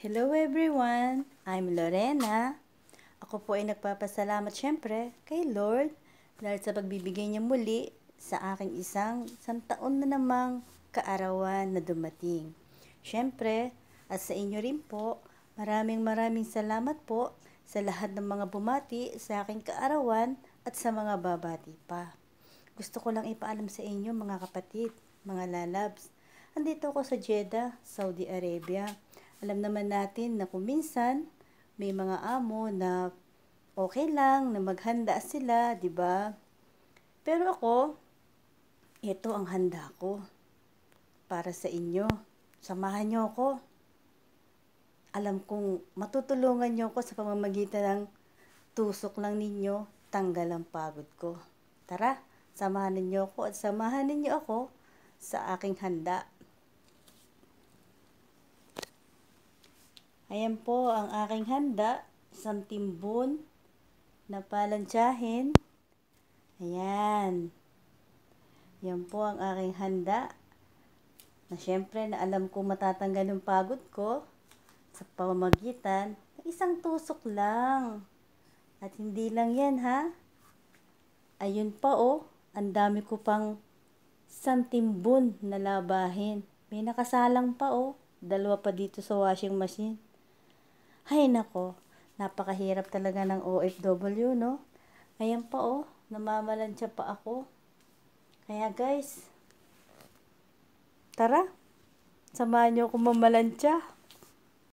Hello everyone! I'm Lorena. Ako po ay nagpapasalamat syempre kay Lord dahil sa pagbibigay niya muli sa aking isang santaon na namang kaarawan na dumating. Syempre, at sa inyo rin po, maraming maraming salamat po sa lahat ng mga bumati sa aking kaarawan at sa mga babati pa. Gusto ko lang ipaalam sa inyo mga kapatid, mga lalabs. Andito ako sa Jeddah, Saudi Arabia alam naman natin na kuminsan may mga amo na okay lang na maghanda sila, 'di ba? Pero ako, ito ang handa ko para sa inyo. Samahan niyo ako. Alam kong matutulungan niyo ako sa pamamagitan ng tusok lang ninyo, tanggal ang pagod ko. Tara, samahan niyo ako at samahan niyo ako sa aking handa Ayan po ang aking handa. Isang na palansyahin. Ayan. Yan po ang aking handa. Na syempre na alam ko matatanggal ng pagod ko sa pamagitan. ng isang tusok lang. At hindi lang yan ha. Ayun po oh, ang dami ko pang santimbon na labahin. May nakasalang pa oh. Dalawa pa dito sa washing machine. Hay nako, napakahirap talaga ng OFW, no? Ayan pa, oh. Namamalansya pa ako. Kaya, guys, tara, samahan niyo akong mamalansya.